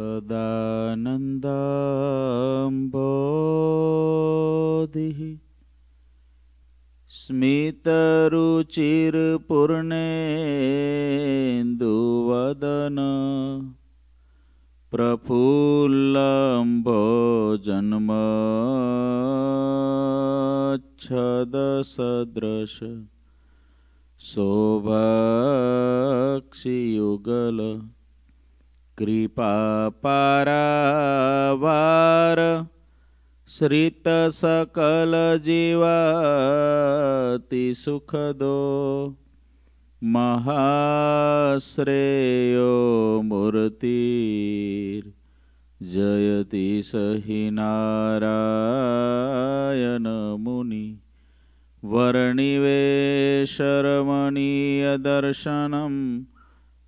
सदानन्दाम्बोधिः स्मितरुचिर्पूर्णेन्दुवदन प्रफुल्लम्बोजन्मच्छदसदृश પરાવાર શ્રીત સકલ જીવાતિ સુખદો મહાશ્રેયો મૂર્તિર જયતિ સહી નારાયણ મુનિ વર્ણિવે શરમણીય દર્શનમ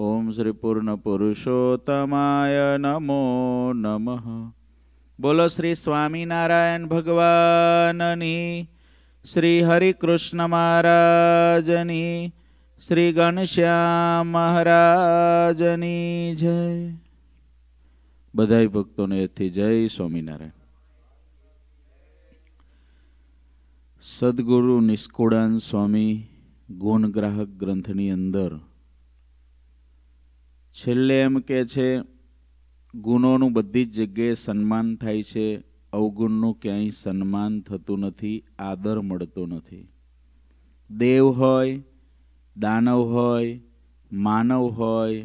ઓમ શ્રી પૂર્ણ પુરુષોત્તમાય નમો નમઃ બોલો શ્રી સ્વામિનારાયણ ભગવાનની શ્રી હરિકૃષ્ણ મહારાજની શ્રી ગણશ્યામ મહારાજની જય બધાય ભક્તોને એથી જય સ્વામિનારાયણ સદગુરુ નિષ્કુળાન સ્વામી ગુણગ્રાહક ગ્રંથની અંદર છેલ્લે એમ કે છે ગુનોનું બધી જ જગ્યાએ સન્માન થાય છે અવગુણનું ક્યાંય સન્માન થતું નથી આદર મળતો નથી દેવ હોય દાનવ હોય માનવ હોય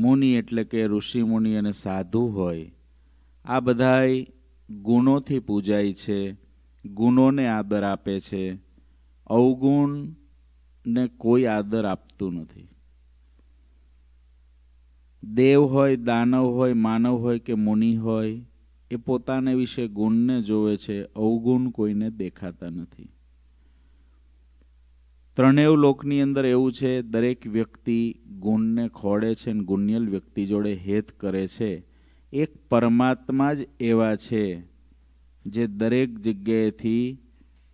મુનિ એટલે કે ઋષિમુનિ અને સાધુ હોય આ બધાય ગુણોથી પૂજાય છે ગુણોને આદર આપે છે અવગુણને કોઈ આદર આપતું નથી દેવ હોય દાનવ હોય માનવ હોય કે મુનિ હોય એ પોતાને વિશે ગુણને જોવે છે અવગુણ કોઈને દેખાતા નથી ત્રણેવ લોકની અંદર એવું છે દરેક વ્યક્તિ ગુણને ખોડે છે અને ગુણ્યલ વ્યક્તિ જોડે હેત કરે છે એક પરમાત્મા જ એવા છે જે દરેક જગ્યાએથી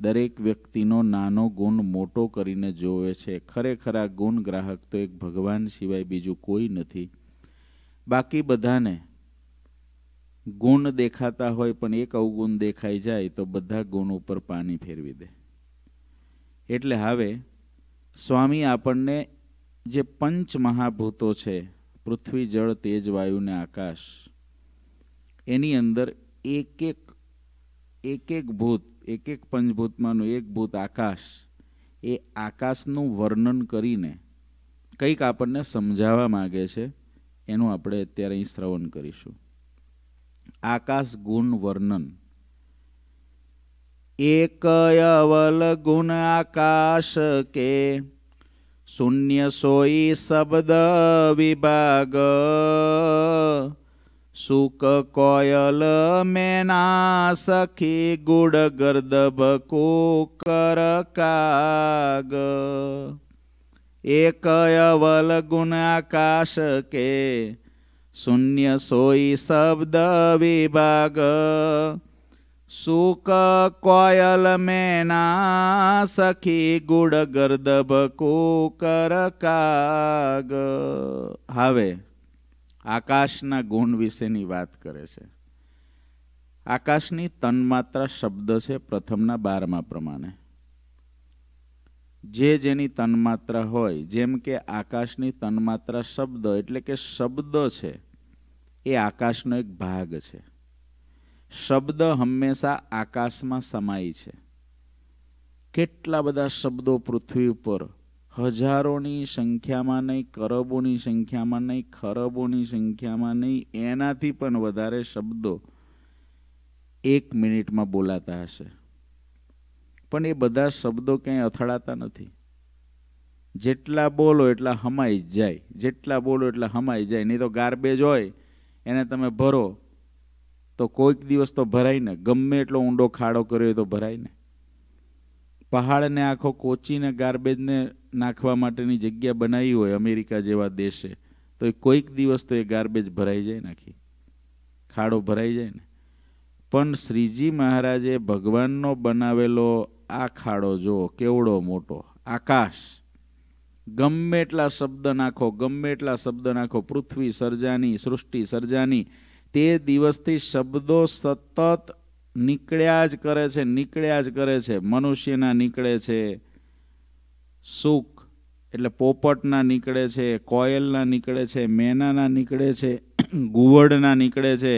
દરેક વ્યક્તિનો નાનો ગુણ મોટો કરીને જોવે છે ખરેખર આ ગુણ ગ્રાહક તો એક ભગવાન સિવાય બીજું કોઈ નથી બાકી બધાને ગુણ દેખાતા હોય પણ એક અવગુણ દેખાઈ જાય તો બધા ગુણ ઉપર પાણી ફેરવી દે એટલે હવે સ્વામી આપણને જે પંચ મહાભૂતો છે પૃથ્વી જળ તેજ વાયુને આકાશ એની અંદર એક એક એક એક ભૂત એક એક પંચભૂતમાંનું એક ભૂત આકાશ એ આકાશનું વર્ણન કરીને કંઈક આપણને સમજાવવા માગે છે એનું આપણે અત્યારે અહીં શ્રવણ કરીશું આકાશ ગુણ વર્ણન એક અવલ ગુણ આકાશ કે શૂન્ય સોઈ શબ્દ વિભાગ સુક કોયલ મેના સખી ગુડ ગર્દભ કોકર કાગ એક અવલ ગુણ આકાશ કે શૂન્ય સોઈ શબ્દ વિભાગ સુક કોયલ મેના સખી ગુડ ગર્દભ કુકર કાગ હવે આકાશના ગુણ વિશેની વાત કરે છે આકાશની તન્માત્રા શબ્દ છે પ્રથમના બારમા પ્રમાણે જે જેની તન્માત્રા હોય જેમ કે આકાશની તન્માત્રા શબ્દ એટલે કે શબ્દ છે એ આકાશનો એક ભાગ છે શબ્દ હંમેશા આકાશમાં સમાય છે કેટલા બધા શબ્દો પૃથ્વી ઉપર હજારોની સંખ્યામાં નહીં કરબોની સંખ્યામાં નહીં ખરબોની સંખ્યામાં નહીં એનાથી પણ વધારે શબ્દો એક મિનિટમાં બોલાતા હશે પણ એ બધા શબ્દો ક્યાંય અથડાતા નથી જેટલા બોલો એટલા હમાઈ જાય જેટલા બોલો એટલા હમાઈ જાય નહીં તો ગાર્બેજ હોય એને તમે ભરો તો કોઈક દિવસ તો ભરાય ને ગમે એટલો ઊંડો ખાડો કર્યો તો ભરાય ને પહાડને આખો કોચીને ગાર્બેજને નાખવા માટેની જગ્યા બનાવી હોય અમેરિકા જેવા દેશે તો એ કોઈક દિવસ તો એ ગાર્બેજ ભરાઈ જાય નાખી ખાડો ભરાઈ જાય ને પણ શ્રીજી મહારાજે ભગવાનનો બનાવેલો આ ખાડો જુઓ કેવડો મોટો આકાશ ગમે એટલા શબ્દ નાખો ગમે એટલા શબ્દ નાખો પૃથ્વી સર્જાની સૃષ્ટિ સર્જાની તે દિવસથી શબ્દો સતત નીકળ્યા જ કરે છે નીકળ્યા જ કરે છે મનુષ્યના નીકળે છે સુખ એટલે પોપટના નીકળે છે કોયલના નીકળે છે મેનાના નીકળે છે ગુવડના નીકળે છે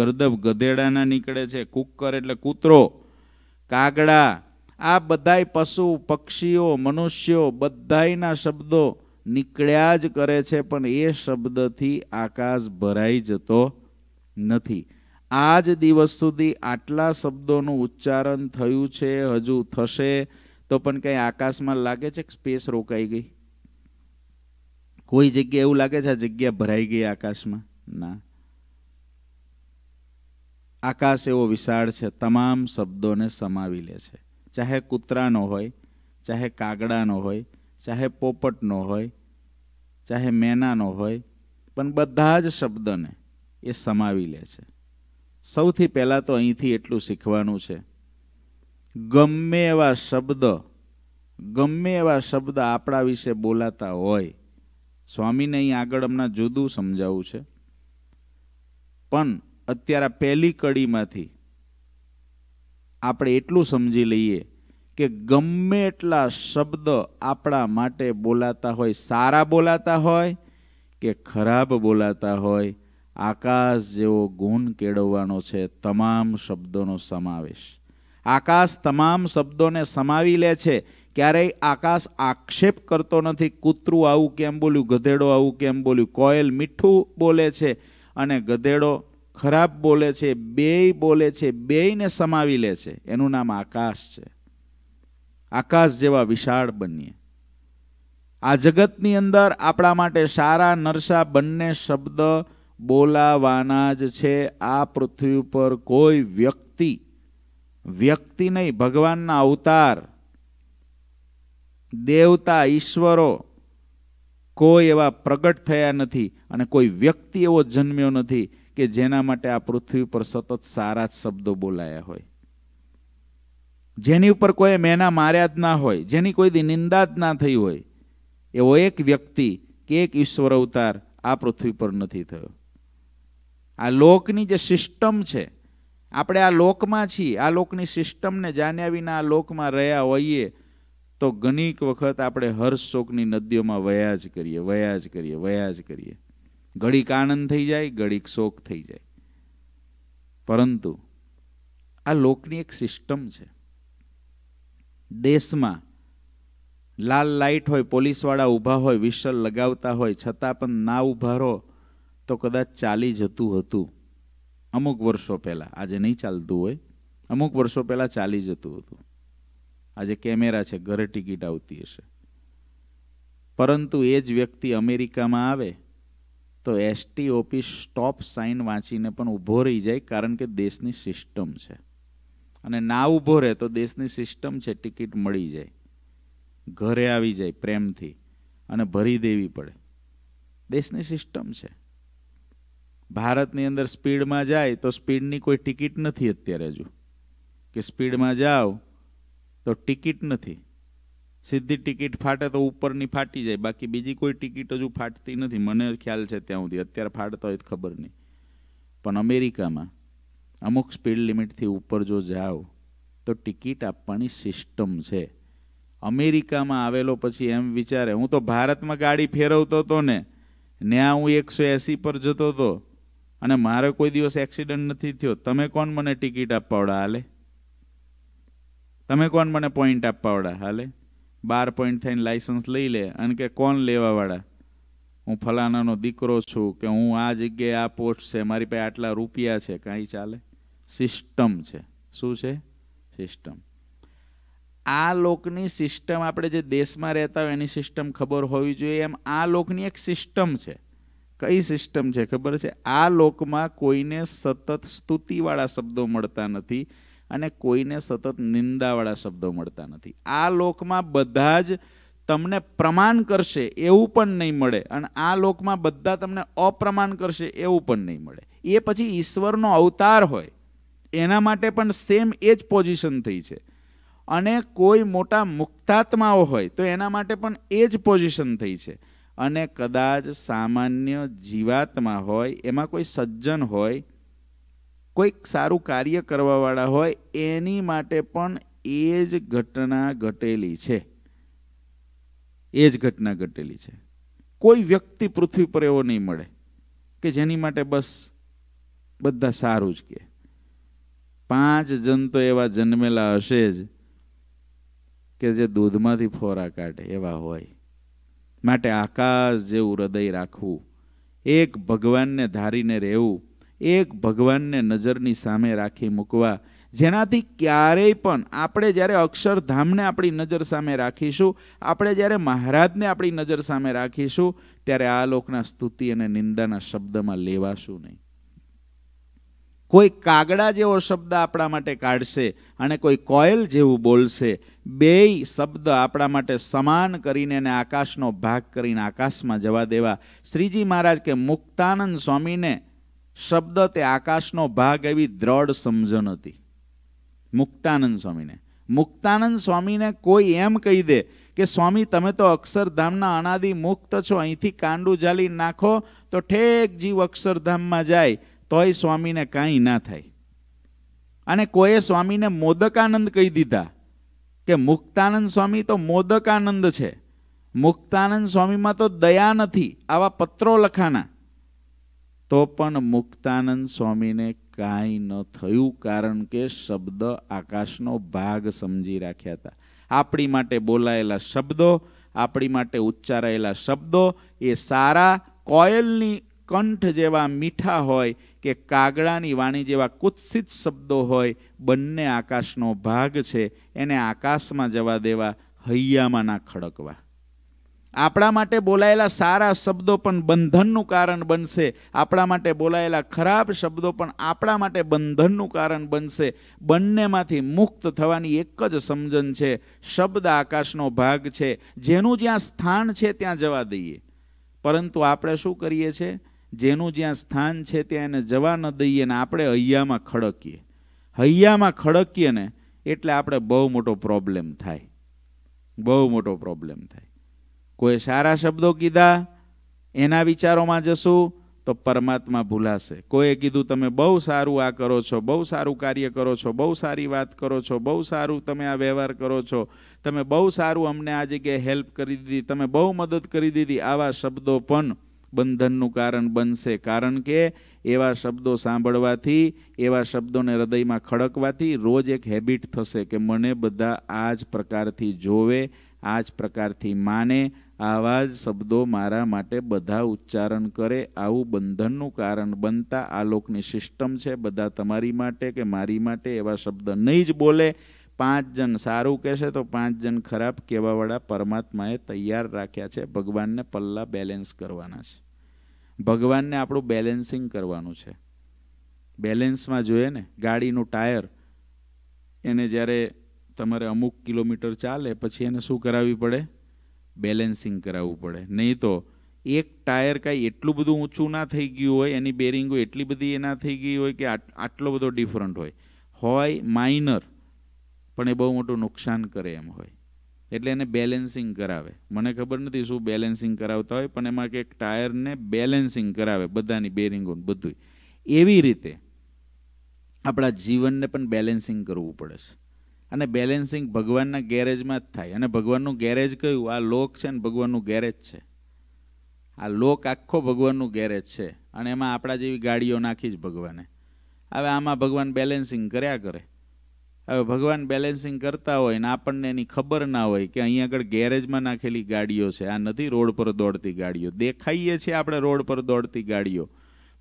ગરદબ ગધેડાના નીકળે છે કુકર એટલે કૂતરો કાગડા આ બધાય પશુ પક્ષીઓ મનુષ્યો બધાયના શબ્દો નીકળ્યા જ કરે છે પણ એ શબ્દથી આકાશ ભરાઈ જતો નથી આ જ દિવસ સુધી આટલા શબ્દોનું ઉચ્ચારણ થયું છે હજુ થશે તો પણ કંઈ આકાશમાં લાગે છે કે સ્પેસ રોકાઈ ગઈ કોઈ જગ્યા એવું લાગે છે આ જગ્યા ભરાઈ ગઈ આકાશમાં ના આકાશ એવો વિશાળ છે તમામ શબ્દોને સમાવી લે છે ચાહે કૂતરાનો હોય ચાહે કાગડાનો હોય ચાહે પોપટનો હોય ચાહે મેનાનો હોય પણ બધા જ શબ્દને એ સમાવી લે છે સૌથી પહેલાં તો અહીંથી એટલું શીખવાનું છે ગમે એવા શબ્દ ગમે એવા શબ્દ આપણા વિશે બોલાતા હોય સ્વામીને અહીં આગળ હમણાં જુદું સમજાવવું છે પણ અત્યારે પહેલી કડીમાંથી આપણે એટલું સમજી લઈએ કે ગમે એટલા શબ્દ આપણા માટે બોલાતા હોય સારા બોલાતા હોય કે ખરાબ બોલાતા હોય આકાશ જેવો ગુણ કેળવવાનો છે તમામ શબ્દોનો સમાવેશ આકાશ તમામ શબ્દોને સમાવી લે છે ક્યારેય આકાશ આક્ષેપ કરતો નથી કૂતરું આવું કેમ બોલ્યું ગધેડો આવું કેમ બોલ્યું કોયલ મીઠું બોલે છે અને ગધેડો ખરાબ બોલે છે બેય બોલે છે બેયને સમાવી લે છે એનું નામ આકાશ છે આકાશ જેવા વિશાળ બનીએ આ જગતની અંદર આપણા માટે સારા નરસા બંને શબ્દ બોલાવાના જ છે આ પૃથ્વી ઉપર કોઈ વ્યક્તિ વ્યક્તિ નહીં ભગવાનના અવતાર દેવતા ઈશ્વરો કોઈ એવા પ્રગટ થયા નથી અને કોઈ વ્યક્તિ એવો જન્મ્યો નથી કે જેના માટે આ પૃથ્વી પર સતત સારા જ શબ્દો બોલાયા હોય જેની ઉપર કોઈ મેના માર્યા જ ના હોય જેની કોઈ નિંદા જ ના થઈ હોય એવો એક વ્યક્તિ કે એક ઈશ્વર અવતાર આ પૃથ્વી પર નથી થયો આ લોકની જે સિસ્ટમ છે આપણે આ લોકમાં છીએ આ લોકની સિસ્ટમને જાણ્યા વિના આ લોકમાં રહ્યા હોઈએ તો ઘણીક વખત આપણે હર્ષ શોકની નદીઓમાં વયા જ કરીએ વયા જ કરીએ વયા જ કરીએ ઘડીક આનંદ થઈ જાય ઘડીક શોક થઈ જાય પરંતુ આ લોકની એક સિસ્ટમ છે દેશમાં લાલ લાઇટ હોય પોલીસવાળા ઊભા હોય વિશલ લગાવતા હોય છતાં પણ ના ઊભા રહો તો કદાચ ચાલી જતું હતું અમુક વર્ષો પહેલાં આજે નહીં ચાલતું હોય અમુક વર્ષો પહેલાં ચાલી જતું હતું આજે કેમેરા છે ઘરે ટિકિટ આવતી હશે પરંતુ એ જ વ્યક્તિ અમેરિકામાં આવે તો એસટી એસટીઓપી સ્ટોપ સાઇન વાંચીને પણ ઊભો રહી જાય કારણ કે દેશની સિસ્ટમ છે અને ના ઊભો રહે તો દેશની સિસ્ટમ છે ટિકિટ મળી જાય ઘરે આવી જાય પ્રેમથી અને ભરી દેવી પડે દેશની સિસ્ટમ છે ભારતની અંદર સ્પીડમાં જાય તો સ્પીડની કોઈ ટિકિટ નથી અત્યારે હજુ કે સ્પીડમાં જાઓ તો ટિકિટ નથી સીધી ટિકિટ ફાટે તો ઉપરની ફાટી જાય બાકી બીજી કોઈ ટિકિટ હજુ ફાટતી નથી મને ખ્યાલ છે ત્યાં સુધી અત્યારે ફાટતા હોય તો ખબર નહીં પણ અમેરિકામાં અમુક સ્પીડ લિમિટથી ઉપર જો જાઓ તો ટિકિટ આપવાની સિસ્ટમ છે અમેરિકામાં આવેલો પછી એમ વિચારે હું તો ભારતમાં ગાડી ફેરવતો હતો ને ત્યાં હું એકસો એંસી પર જતો હતો અને મારે કોઈ દિવસ એક્સિડન્ટ નથી થયો તમે કોણ મને ટિકિટ આપવાડા હાલે તમે કોણ મને પોઈન્ટ આપવાડા હાલે બાર પોઈન્ટ થઈને લાઇસન્સ લઈ લે અને કે કોણ લેવાવાળા હું ફલાનાનો દીકરો છું કે હું આ જગ્યાએ આ પોસ્ટ છે મારી પાસે આટલા રૂપિયા છે કાંઈ ચાલે સિસ્ટમ છે શું છે સિસ્ટમ આ લોકની સિસ્ટમ આપણે જે દેશમાં રહેતા હોય એની સિસ્ટમ ખબર હોવી જોઈએ એમ આ લોકની એક સિસ્ટમ છે કઈ સિસ્ટમ છે ખબર છે આ લોકમાં કોઈને સતત સ્તુતિવાળા શબ્દો મળતા નથી અને કોઈને સતત નિંદાવાળા શબ્દો મળતા નથી આ લોકમાં બધા જ તમને પ્રમાણ કરશે એવું પણ નહીં મળે અને આ લોકમાં બધા તમને અપ્રમાણ કરશે એવું પણ નહીં મળે એ પછી ઈશ્વરનો અવતાર હોય એના માટે પણ સેમ એ જ પોઝિશન થઈ છે અને કોઈ મોટા મુક્તાત્માઓ હોય તો એના માટે પણ એ જ પોઝિશન થઈ છે અને કદાચ સામાન્ય જીવાત્મા હોય એમાં કોઈ સજ્જન હોય કોઈક સારું કાર્ય કરવાવાળા હોય એની માટે પણ એ જ ઘટના ઘટેલી છે એ જ ઘટના ઘટેલી છે કોઈ વ્યક્તિ પૃથ્વી પર એવો નહીં મળે કે જેની માટે બસ બધા સારું જ કે પાંચ જન તો એવા જન્મેલા હશે જ કે જે દૂધમાંથી ફોરા કાઢે એવા હોય માટે આકાશ જેવું હૃદય રાખવું એક ભગવાનને ધારીને રહેવું એક ભગવાનને નજરની સામે રાખી મૂકવા જેનાથી ક્યારેય પણ આપણે જ્યારે અક્ષરધામને આપણી નજર સામે રાખીશું આપણે જ્યારે મહારાજને આપણી નજર સામે રાખીશું ત્યારે આ લોકના સ્તુતિ અને નિંદાના શબ્દમાં લેવાશું નહીં કોઈ કાગડા જેવો શબ્દ આપણા માટે કાઢશે અને કોઈ કોયલ જેવું બોલશે બેય શબ્દ આપણા માટે સમાન કરીને એને આકાશનો ભાગ કરીને આકાશમાં જવા દેવા શ્રીજી મહારાજ કે મુક્તાનંદ સ્વામીને શબ્દ તે આકાશનો ભાગ એવી દ્રઢ સમજણ હતી મુક્તાનંદ સ્વામીને મુક્તાનંદ સ્વામીને કોઈ એમ કહી દે કે સ્વામી તમે તો અક્ષરધામના અનાદિ મુક્ત છો અહીંથી કાંડું જાલી નાખો તો ઠેક જીવ અક્ષરધામમાં જાય તોય સ્વામીને કાંઈ ના થાય અને કોઈએ સ્વામીને મોદકાનંદ કહી દીધા કે મુક્તાનંદ સ્વામી તો મોદકાનંદ છે મુક્તાનંદ સ્વામીમાં તો દયા નથી આવા પત્રો લખાના તો પણ મુક્તાનંદ સ્વામીને કાંઈ ન થયું કારણ કે શબ્દ આકાશનો ભાગ સમજી રાખ્યા હતા આપણી માટે બોલાયેલા શબ્દો આપણી માટે ઉચ્ચારાયેલા શબ્દો એ સારા કોયલની કંઠ જેવા મીઠા હોય કે કાગડાની વાણી જેવા કુત્સિત શબ્દો હોય બંને આકાશનો ભાગ છે એને આકાશમાં જવા દેવા હૈયામાં ના ખડકવા આપણા માટે બોલાયેલા સારા શબ્દો પણ બંધનનું કારણ બનશે આપણા માટે બોલાયેલા ખરાબ શબ્દો પણ આપણા માટે બંધનનું કારણ બનશે બંનેમાંથી મુક્ત થવાની એક જ સમજણ છે શબ્દ આકાશનો ભાગ છે જેનું જ્યાં સ્થાન છે ત્યાં જવા દઈએ પરંતુ આપણે શું કરીએ છીએ જેનું જ્યાં સ્થાન છે ત્યાં એને જવા ન દઈએ ને આપણે હૈયામાં ખડકીએ હૈયામાં ખડકીએ ને એટલે આપણે બહુ મોટો પ્રોબ્લેમ થાય બહુ મોટો પ્રોબ્લેમ થાય કોઈ સારા શબ્દો કીધા એના વિચારોમાં જશું તો પરમાત્મા ભૂલાશે કોઈએ કીધું તમે બહુ સારું આ કરો છો બહુ સારું કાર્ય કરો છો બહુ સારી વાત કરો છો બહુ સારું તમે આ વ્યવહાર કરો છો તમે બહુ સારું અમને આ જગ્યાએ હેલ્પ કરી દીધી તમે બહુ મદદ કરી દીધી આવા શબ્દો પણ બંધનનું કારણ બનશે કારણ કે એવા શબ્દો સાંભળવાથી એવા શબ્દોને હૃદયમાં ખડકવાથી રોજ એક હેબિટ થશે કે મને બધા આ જ પ્રકારથી જોવે આ જ પ્રકારથી માને આવા જ શબ્દો મારા માટે બધા ઉચ્ચારણ કરે આવું બંધનનું કારણ બનતા આલોકની સિસ્ટમ છે બધા તમારી માટે કે મારી માટે એવા શબ્દ નહીં જ બોલે પાંચ જણ સારું કહેશે તો પાંચ જણ ખરાબ કહેવાવાળા પરમાત્માએ તૈયાર રાખ્યા છે ભગવાનને પલ્લા બેલેન્સ કરવાના છે ભગવાનને આપણું બેલેન્સિંગ કરવાનું છે બેલેન્સમાં જોઈએ ને ગાડીનું ટાયર એને જ્યારે તમારે અમુક કિલોમીટર ચાલે પછી એને શું કરાવવી પડે બેલેન્સિંગ કરાવવું પડે નહીં તો એક ટાયર કાંઈ એટલું બધું ઊંચું ના થઈ ગયું હોય એની બેરિંગો એટલી બધી એ ના થઈ ગઈ હોય કે આટલો બધો ડિફરન્ટ હોય હોય માઇનર પણ એ બહુ મોટું નુકસાન કરે એમ હોય એટલે એને બેલેન્સિંગ કરાવે મને ખબર નથી શું બેલેન્સિંગ કરાવતા હોય પણ એમાં કે એક ટાયરને બેલેન્સિંગ કરાવે બધાની બેરિંગોને બધું એવી રીતે આપણા જીવનને પણ બેલેન્સિંગ કરવું પડે છે અને બેલેન્સિંગ ભગવાનના ગેરેજમાં જ થાય અને ભગવાનનું ગેરેજ કયું આ લોક છે ને ભગવાનનું ગેરેજ છે આ લોક આખો ભગવાનનું ગેરેજ છે અને એમાં આપણા જેવી ગાડીઓ નાખી જ ભગવાને હવે આમાં ભગવાન બેલેન્સિંગ કર્યા કરે હવે ભગવાન બેલેન્સિંગ કરતા હોય ને આપણને એની ખબર ના હોય કે અહીં આગળ ગેરેજમાં નાખેલી ગાડીઓ છે આ નથી રોડ પર દોડતી ગાડીઓ દેખાઈએ છીએ આપણે રોડ પર દોડતી ગાડીઓ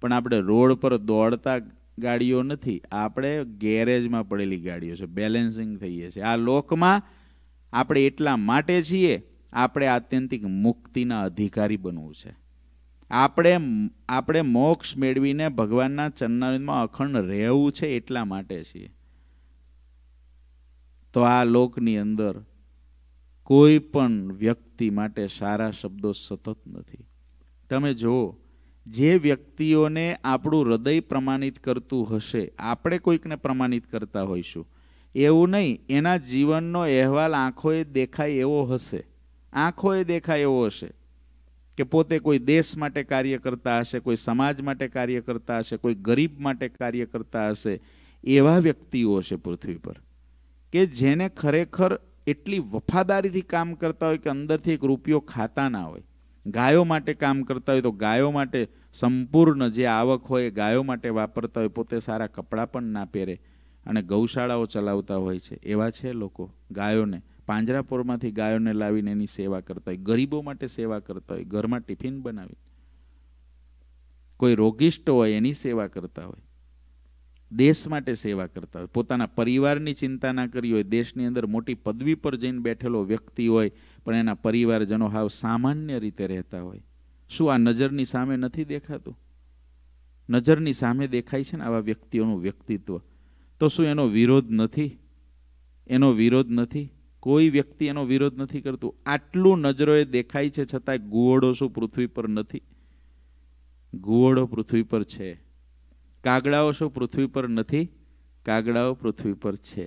પણ આપણે રોડ પર દોડતા ગાડીઓ નથી આપણે ગેરેજમાં પડેલી ગાડીઓ છે બેલેન્સિંગ થઈએ છીએ આ લોકમાં આપણે એટલા માટે છીએ આપણે આત્યંતિક મુક્તિના અધિકારી બનવું છે આપણે આપણે મોક્ષ મેળવીને ભગવાનના ચરણમાં અખંડ રહેવું છે એટલા માટે છીએ તો આ લોકની અંદર કોઈ પણ વ્યક્તિ માટે સારા શબ્દો સતત નથી તમે જુઓ જે વ્યક્તિઓને આપણું હૃદય પ્રમાણિત કરતું હશે આપણે કોઈકને પ્રમાણિત કરતા હોઈશું એવું નહીં એના જીવનનો અહેવાલ આંખોએ દેખાય એવો હશે આંખોએ દેખાય એવો હશે કે પોતે કોઈ દેશ માટે કાર્ય કરતા હશે કોઈ સમાજ માટે કાર્ય કરતા હશે કોઈ ગરીબ માટે કાર્ય કરતા હશે એવા વ્યક્તિઓ હશે પૃથ્વી પર કે જેને ખરેખર એટલી વફાદારીથી કામ કરતા હોય કે અંદરથી એક રૂપિયો ખાતા ના હોય ગાયો માટે કામ કરતા હોય તો ગાયો માટે સંપૂર્ણ જે આવક હોય ગાયો માટે વાપરતા હોય પોતે સારા કપડાં પણ ના પહેરે અને ગૌશાળાઓ ચલાવતા હોય છે એવા છે લોકો ગાયોને પાંજરાપોરમાંથી ગાયોને લાવીને એની સેવા કરતા હોય ગરીબો માટે સેવા કરતા હોય ઘરમાં ટિફિન બનાવી કોઈ રોગિષ્ટ હોય એની સેવા કરતા હોય દેશ માટે સેવા કરતા હોય પોતાના પરિવારની ચિંતા ના કરી હોય દેશની અંદર મોટી પદવી પર જઈને બેઠેલો વ્યક્તિ હોય પણ એના પરિવારજનો હાવ સામાન્ય રીતે રહેતા હોય શું આ નજરની સામે નથી દેખાતું નજરની સામે દેખાય છે ને આવા વ્યક્તિઓનું વ્યક્તિત્વ તો શું એનો વિરોધ નથી એનો વિરોધ નથી કોઈ વ્યક્તિ એનો વિરોધ નથી કરતું આટલું નજરોએ દેખાય છે છતાંય ગુવડો શું પૃથ્વી પર નથી ગુવડો પૃથ્વી પર છે કાગડાઓ શું પૃથ્વી પર નથી કાગડાઓ પૃથ્વી પર છે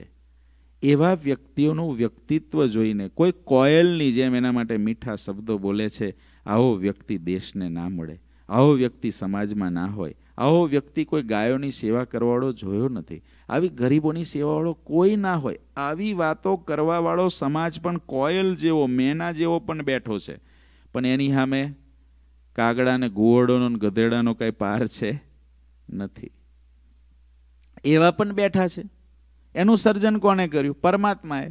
એવા વ્યક્તિઓનું વ્યક્તિત્વ જોઈને કોઈ કોયલની જેમ એના માટે મીઠા શબ્દો બોલે છે આવો વ્યક્તિ દેશને ના મળે આવો વ્યક્તિ સમાજમાં ના હોય આવો વ્યક્તિ કોઈ ગાયોની સેવા કરવાવાળો જોયો નથી આવી ગરીબોની સેવાવાળો કોઈ ના હોય આવી વાતો કરવાવાળો સમાજ પણ કોયલ જેવો મેના જેવો પણ બેઠો છે પણ એની સામે કાગડાને ગુવડોનો ગધેડાનો કાંઈ પાર છે નથી એવા પણ બેઠા છે એનું સર્જન કોને કર્યું પરમાત્માએ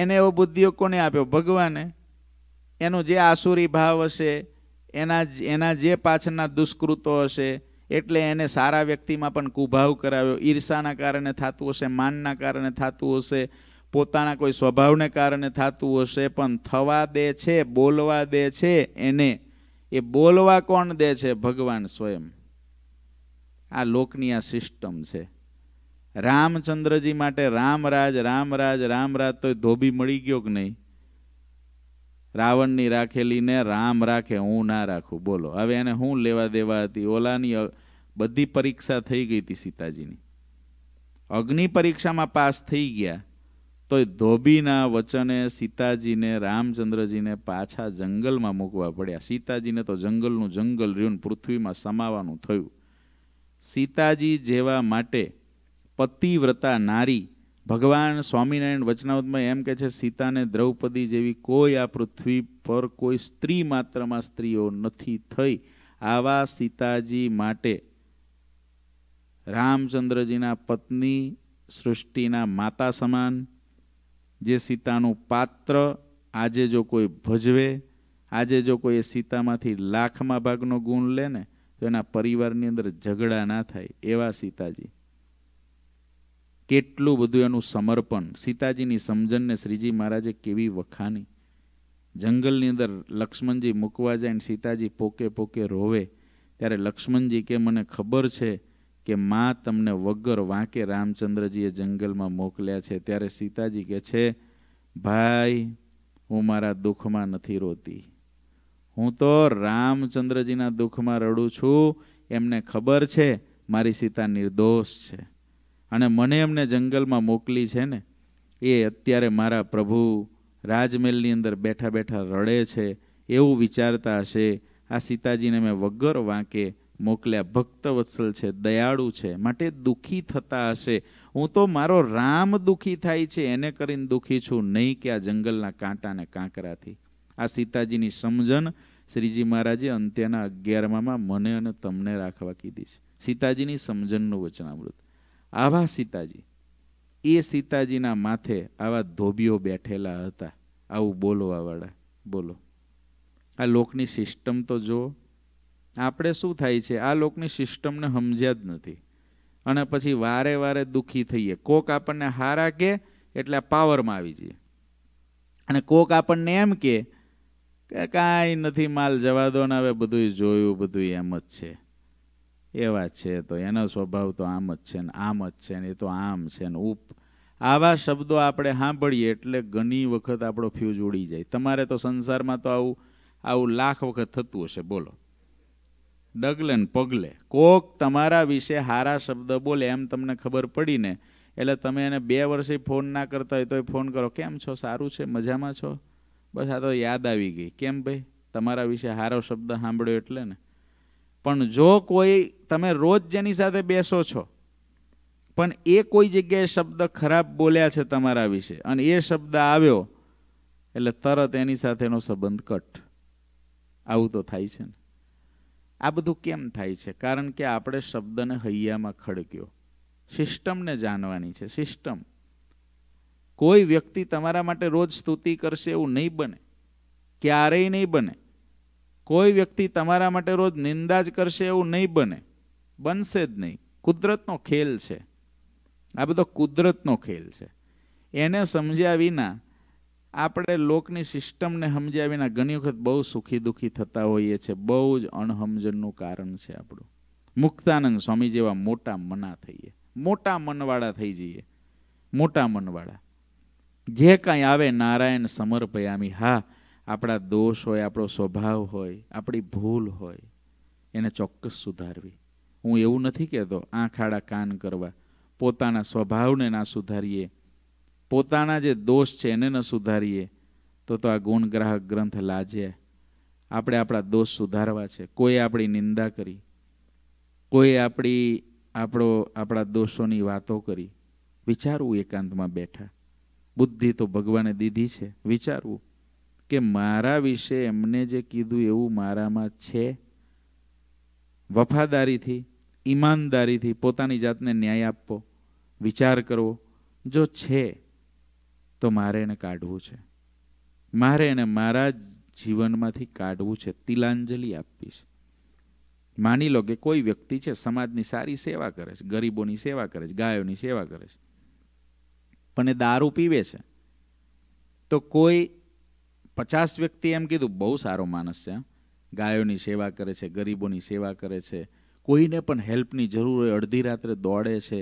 એને એવો બુદ્ધિઓ કોને આપ્યો ભગવાને એનો જે આસુરી ભાવ હશે એના એના જે પાછળના દુષ્કૃતો હશે એટલે એને સારા વ્યક્તિમાં પણ કુભાવ કરાવ્યો ઈર્ષાના કારણે થતું હશે માનના કારણે થતું હશે પોતાના કોઈ સ્વભાવને કારણે થતું હશે પણ થવા દે છે બોલવા દે છે એને એ બોલવા કોણ દે છે ભગવાન સ્વયં આ લોકની આ સિસ્ટમ છે રામચંદ્રજી માટે રામરાજ રામરાજ રામરાજ તો ધોબી મળી ગયો કે નહીં રાવણની રાખેલીને રામ રાખે હું ના રાખું બોલો હવે એને હું લેવા દેવા હતી ઓલાની બધી પરીક્ષા થઈ ગઈ હતી સીતાજીની અગ્નિ પરીક્ષામાં પાસ થઈ ગયા તોય ધોબીના વચને સીતાજીને રામચંદ્રજીને પાછા જંગલમાં મૂકવા પડ્યા સીતાજીને તો જંગલનું જંગલ રહ્યું પૃથ્વીમાં સમાવાનું થયું સીતાજી જેવા માટે પતિવ્રતા નારી ભગવાન સ્વામિનારાયણ વચનાવતમાં એમ કે છે સીતાને દ્રૌપદી જેવી કોઈ આ પૃથ્વી પર કોઈ સ્ત્રી માત્રમાં સ્ત્રીઓ નથી થઈ આવા સીતાજી માટે રામચંદ્રજીના પત્ની સૃષ્ટિના માતા સમાન જે સીતાનું પાત્ર આજે જો કોઈ ભજવે આજે જો કોઈ સીતામાંથી લાખમાં ભાગનો ગુણ લે ને તો એના પરિવારની અંદર ઝઘડા ના થાય એવા સીતાજી કેટલું બધું એનું સમર્પણ સીતાજીની સમજણને શ્રીજી મહારાજે કેવી વખાની જંગલની અંદર લક્ષ્મણજી મૂકવા જાય ને સીતાજી પોકે પોકે રોવે ત્યારે લક્ષ્મણજી કે મને ખબર છે કે મા તમને વગર વાંકે રામચંદ્રજીએ જંગલમાં મોકલ્યા છે ત્યારે સીતાજી કે છે ભાઈ હું મારા દુઃખમાં નથી રોતી હું તો રામચંદ્રજીના દુઃખમાં રડું છું એમને ખબર છે મારી સીતા નિર્દોષ છે અને મને એમને જંગલમાં મોકલી છે ને એ અત્યારે મારા પ્રભુ રાજમહેલની અંદર બેઠા બેઠા રડે છે એવું વિચારતા હશે આ સીતાજીને મેં વગર વાંકે મોકલ્યા ભક્તવત્સલ છે દયાળુ છે માટે દુઃખી થતા હશે હું તો મારો રામ દુઃખી થાય છે એને કરીને દુઃખી છું નહીં કે આ જંગલના કાંટાને કાંકરાથી આ સીતાજીની સમજણ શ્રીજી મહારાજે અંત્યના અગિયારમાં મને અને તમને રાખવા કીધી છે સીતાજીની સમજણનું વચનામૃત આવા સીતાજી એ સીતાજીના માથે આવા ધોબીઓ બેઠેલા હતા આવું બોલવાવાળા બોલો આ લોકની સિસ્ટમ તો જુઓ આપણે શું થાય છે આ લોકની સિસ્ટમને સમજ્યા જ નથી અને પછી વારે વારે દુઃખી થઈએ કોક આપણને હારા કે એટલે પાવરમાં આવી જઈએ અને કોક આપણને એમ કે કે કાંઈ નથી માલ જવા દો ને હવે બધું જોયું બધું એમ જ છે એવા છે તો એનો સ્વભાવ તો આમ જ છે ને આમ જ છે ને એ તો આમ છે ને ઉપ આવા શબ્દો આપણે સાંભળીએ એટલે ઘણી વખત આપણો ફ્યુઝ ઉડી જાય તમારે તો સંસારમાં તો આવું આવું લાખ વખત થતું હશે બોલો ડગલે ને પગલે કોક તમારા વિશે સારા શબ્દ બોલે એમ તમને ખબર પડીને એટલે તમે એને બે વર્ષે ફોન ના કરતા હોય તોય ફોન કરો કેમ છો સારું છે મજામાં છો બસ આ તો યાદ આવી ગઈ કેમ ભાઈ તમારા વિશે સારો શબ્દ સાંભળ્યો એટલે ને પણ જો કોઈ તમે રોજ જેની સાથે બેસો છો પણ એ કોઈ જગ્યાએ શબ્દ ખરાબ બોલ્યા છે તમારા વિશે અને એ શબ્દ આવ્યો એટલે તરત એની સાથેનો સંબંધ કટ આવું તો થાય છે ને આ બધું કેમ થાય છે કારણ કે આપણે શબ્દને હૈયામાં ખડક્યો સિસ્ટમને જાણવાની છે સિસ્ટમ કોઈ વ્યક્તિ તમારા માટે રોજ સ્તુતિ કરશે એવું નહીં બને ક્યારેય નહીં બને કોઈ વ્યક્તિ તમારા માટે રોજ નિંદા જ કરશે એવું નહીં બને બનશે જ નહીં કુદરતનો ખેલ છે આ બધો કુદરતનો ખેલ છે એને સમજ્યા વિના આપણે લોકની સિસ્ટમને સમજ્યા વિના ઘણી વખત બહુ સુખી દુઃખી થતા હોઈએ છીએ બહુ જ અણહમજનનું કારણ છે આપણું મુક્તાનંદ સ્વામી જેવા મોટા મના થઈએ મોટા મનવાળા થઈ જઈએ મોટા મનવાળા જે કાંઈ આવે નારાયણ સમર્પયામી હા આપણા દોષ હોય આપણો સ્વભાવ હોય આપણી ભૂલ હોય એને ચોક્કસ સુધારવી હું એવું નથી કહેતો આંખ આડા કાન કરવા પોતાના સ્વભાવને ના સુધારીએ પોતાના જે દોષ છે એને ન સુધારીએ તો તો આ ગુણગ્રાહક ગ્રંથ લાજે આપણે આપણા દોષ સુધારવા છે કોઈ આપણી નિંદા કરી કોઈ આપણી આપણો આપણા દોષોની વાતો કરી વિચારવું એકાંતમાં બેઠા બુદ્ધિ તો ભગવાને દીધી છે વિચારવું કે મારા વિશે એમને જે કીધું એવું મારામાં છે વફાદારીથી ઈમાનદારીથી પોતાની જાતને ન્યાય આપવો વિચાર કરવો જો છે તો મારે એને કાઢવું છે મારે એને મારા જીવનમાંથી કાઢવું છે તિલાંજલિ આપવી છે માની લો કે કોઈ વ્યક્તિ છે સમાજની સારી સેવા કરે છે ગરીબોની સેવા કરે છે ગાયોની સેવા કરે છે પણ એ દારૂ પીવે છે તો કોઈ પચાસ વ્યક્તિ એમ કીધું બહુ સારો માણસ છે ગાયોની સેવા કરે છે ગરીબોની સેવા કરે છે કોઈને પણ હેલ્પની જરૂર હોય અડધી રાત્રે દોડે છે